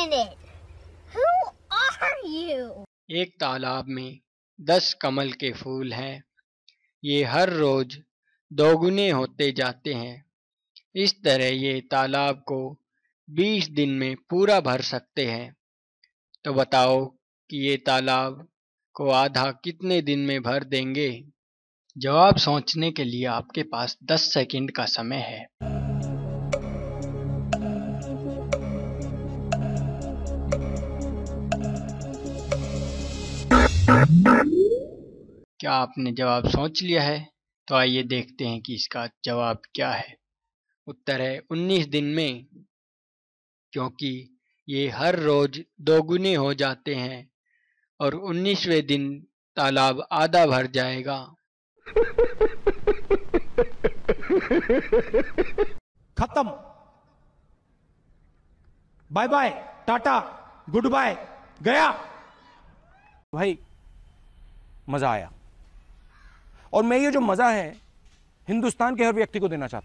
minute. Who are you? एक तालाब में दस कमल के फूल हैं ये हर रोज दोगुने होते जाते हैं इस तरह ये तालाब को बीस दिन में पूरा भर सकते हैं तो बताओ कि ये तालाब को आधा कितने दिन में भर देंगे जवाब सोचने के लिए आपके पास दस सेकंड का समय है क्या आपने जवाब सोच लिया है तो आइए देखते हैं कि इसका जवाब क्या है उत्तर है उन्नीस दिन में क्योंकि ये हर रोज दोगुने हो जाते हैं और उन्नीसवें दिन तालाब आधा भर जाएगा खत्म bye bye tata goodbye गया भाई मजा आया और मैं ये जो मज़ा है हिंदुस्तान के हर व्यक्ति को देना चाहता हूँ